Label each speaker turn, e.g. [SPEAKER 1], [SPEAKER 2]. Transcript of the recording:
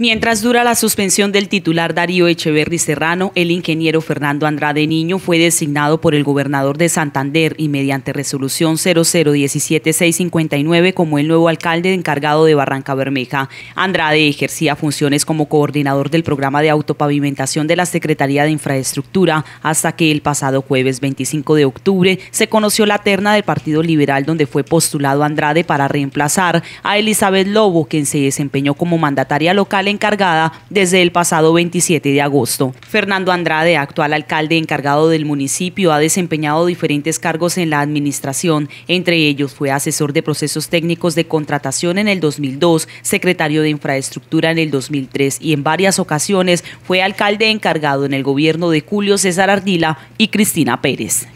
[SPEAKER 1] Mientras dura la suspensión del titular Darío Echeverri Serrano, el ingeniero Fernando Andrade Niño fue designado por el gobernador de Santander y mediante resolución 0017659 como el nuevo alcalde encargado de Barranca Bermeja. Andrade ejercía funciones como coordinador del programa de autopavimentación de la Secretaría de Infraestructura hasta que el pasado jueves 25 de octubre se conoció la terna del Partido Liberal donde fue postulado Andrade para reemplazar a Elizabeth Lobo, quien se desempeñó como mandataria local encargada desde el pasado 27 de agosto. Fernando Andrade, actual alcalde encargado del municipio, ha desempeñado diferentes cargos en la administración. Entre ellos fue asesor de procesos técnicos de contratación en el 2002, secretario de infraestructura en el 2003 y en varias ocasiones fue alcalde encargado en el gobierno de Julio César Ardila y Cristina Pérez.